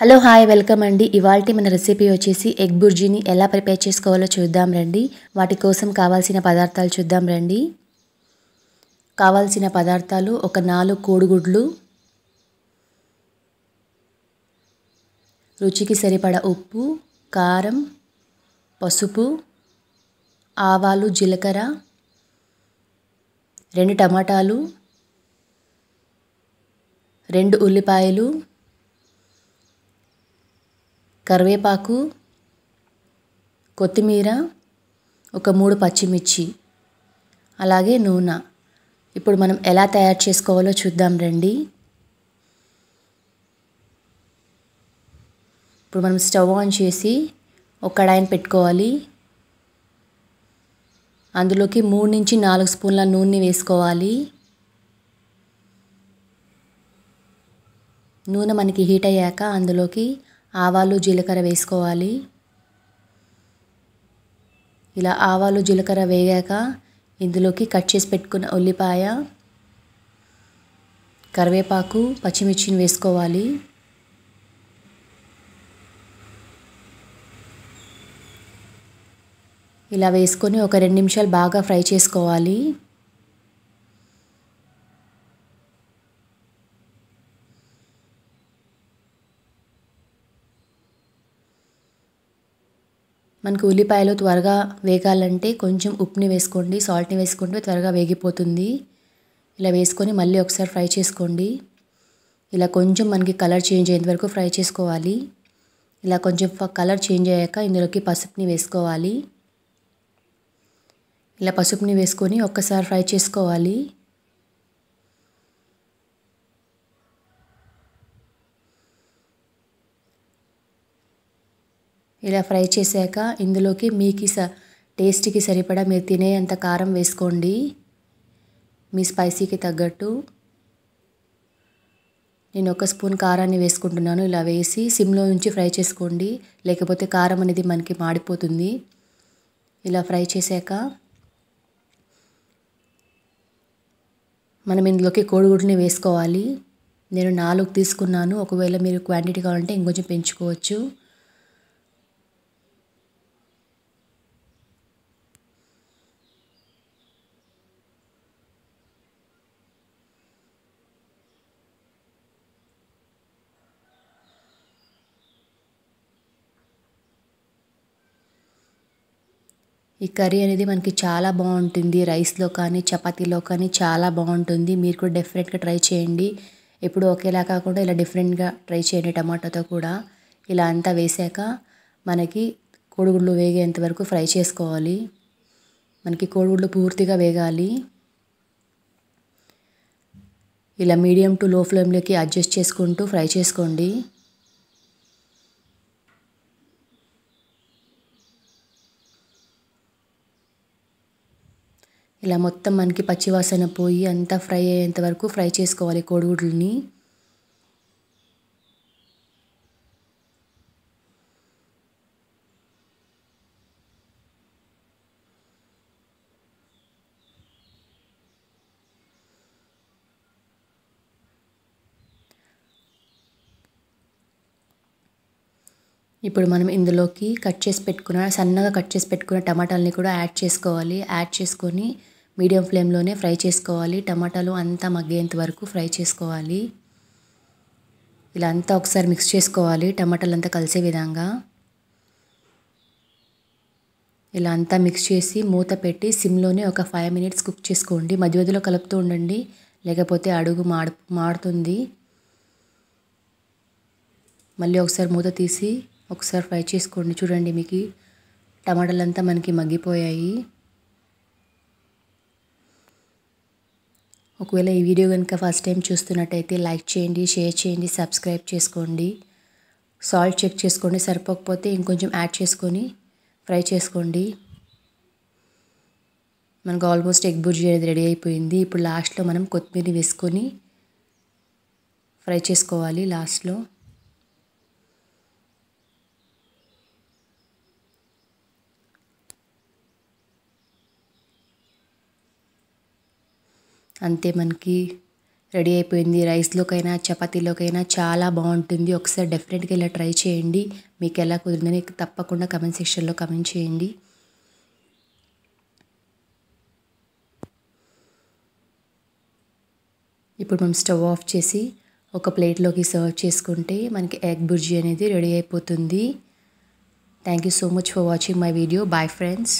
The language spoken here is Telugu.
హలో హాయ్ వెల్కమ్ అండి ఇవాళ మన రెసిపీ వచ్చేసి ఎగ్ బుర్జీని ఎలా ప్రిపేర్ చేసుకోవాలో చూద్దాం రండి వాటి కోసం కావాల్సిన పదార్థాలు చూద్దాం రండి కావాల్సిన పదార్థాలు ఒక నాలుగు కోడిగుడ్లు రుచికి సరిపడ ఉప్పు కారం పసుపు ఆవాలు జీలకర్ర రెండు టమాటాలు రెండు ఉల్లిపాయలు కరివేపాకు కొత్తిమీర ఒక మూడు పచ్చిమిర్చి అలాగే నూనె ఇప్పుడు మనం ఎలా తయారు చేసుకోవాలో చూద్దాం రండి ఇప్పుడు మనం స్టవ్ ఆన్ చేసి ఒక కడాయిని పెట్టుకోవాలి అందులోకి మూడు నుంచి నాలుగు స్పూన్ల నూనె వేసుకోవాలి నూనె మనకి హీట్ అయ్యాక అందులోకి ఆవాలు జీలకర్ర వేసుకోవాలి ఇలా ఆవాలు జీలకర్ర వేగాక ఇందులోకి కట్ చేసి పెట్టుకున్న ఉల్లిపాయ కరివేపాకు పచ్చిమిర్చిని వేసుకోవాలి ఇలా వేసుకొని ఒక రెండు నిమిషాలు బాగా ఫ్రై చేసుకోవాలి మనకు ఉల్లిపాయలు త్వరగా వేగాలంటే కొంచెం ఉప్పుని వేసుకోండి సాల్ట్ని వేసుకుంటే త్వరగా వేగిపోతుంది ఇలా వేసుకొని మళ్ళీ ఒకసారి ఫ్రై చేసుకోండి ఇలా కొంచెం మనకి కలర్ చేంజ్ అయ్యేంత వరకు ఫ్రై చేసుకోవాలి ఇలా కొంచెం కలర్ చేంజ్ అయ్యాక ఇందులోకి పసుపుని వేసుకోవాలి ఇలా పసుపుని వేసుకొని ఒక్కసారి ఫ్రై చేసుకోవాలి ఇలా ఫ్రై చేశాక ఇందులోకి మీకు స టేస్ట్కి సరిపడా మీరు తినేంత కారం వేసుకోండి మీ స్పైసీకి తగ్గట్టు నేను ఒక స్పూన్ కారాన్ని వేసుకుంటున్నాను ఇలా వేసి సిమ్లో నుంచి ఫ్రై చేసుకోండి లేకపోతే కారం అనేది మనకి మాడిపోతుంది ఇలా ఫ్రై చేశాక మనం ఇందులోకి కోడిగుడ్లని వేసుకోవాలి నేను నాలుగు తీసుకున్నాను ఒకవేళ మీరు క్వాంటిటీ కావాలంటే ఇంకొంచెం పెంచుకోవచ్చు ఈ కర్రీ అనేది మనకి చాలా బాగుంటుంది రైస్లో కానీ చపాతీలో కానీ చాలా బాగుంటుంది మీరు కూడా డెఫినెట్గా ట్రై చేయండి ఎప్పుడు ఒకేలా కాకుండా ఇలా డిఫరెంట్గా ట్రై చేయండి టమాటాతో కూడా ఇలా అంతా వేసాక మనకి కోడిగుడ్లు వేగేంత వరకు ఫ్రై చేసుకోవాలి మనకి కోడిగుడ్లు పూర్తిగా వేగాలి ఇలా మీడియం టు లో ఫ్లేమ్లోకి అడ్జస్ట్ చేసుకుంటూ ఫ్రై చేసుకోండి ఇలా మొత్తం మనకి పచ్చివాసన పోయి అంతా ఫ్రై అయ్యేంత వరకు ఫ్రై చేసుకోవాలి కోడిగుడ్లని ఇప్పుడు మనం ఇందులోకి కట్ చేసి పెట్టుకున్న సన్నగా కట్ చేసి పెట్టుకున్న టమాటాలని కూడా యాడ్ చేసుకోవాలి యాడ్ చేసుకొని మీడియం ఫ్లేమ్లోనే ఫ్రై చేసుకోవాలి టమాటాలు అంతా మగ్గేంత వరకు ఫ్రై చేసుకోవాలి ఇలా అంతా ఒకసారి మిక్స్ చేసుకోవాలి టమాటాలు అంతా కలిసే విధంగా ఇలా అంతా మిక్స్ చేసి మూత పెట్టి సిమ్లోనే ఒక ఫైవ్ మినిట్స్ కుక్ చేసుకోండి మధ్య మధ్యలో కలుపుతూ ఉండండి లేకపోతే అడుగు మాడు మాడుతుంది మళ్ళీ ఒకసారి మూత తీసి ఒకసారి ఫ్రై చేసుకోండి చూడండి మీకు టమాటాలంతా మనకి మగ్గిపోయాయి ఒకవేళ ఈ వీడియో కనుక ఫస్ట్ టైం చూస్తున్నట్టయితే లైక్ చేయండి షేర్ చేయండి సబ్స్క్రైబ్ చేసుకోండి సాల్ట్ చెక్ చేసుకోండి సరిపోకపోతే ఇంకొంచెం యాడ్ చేసుకొని ఫ్రై చేసుకోండి మనకు ఆల్మోస్ట్ ఎగ్ బుర్జీ అనేది రెడీ అయిపోయింది ఇప్పుడు లాస్ట్లో మనం కొత్తిమీర వేసుకొని ఫ్రై చేసుకోవాలి లాస్ట్లో అంతే మనకి రెడీ అయిపోయింది రైస్లోకైనా చపాతీలోకైనా చాలా బాగుంటుంది ఒకసారి డెఫినెట్గా ఇలా ట్రై చేయండి మీకు ఎలా కుదిరిందని తప్పకుండా కమెంట్ సెక్షన్లో కమెంట్ చేయండి ఇప్పుడు మనం స్టవ్ ఆఫ్ చేసి ఒక ప్లేట్లోకి సర్వ్ చేసుకుంటే మనకి ఎగ్ బుర్జీ అనేది రెడీ అయిపోతుంది thank you so much for watching my video bye friends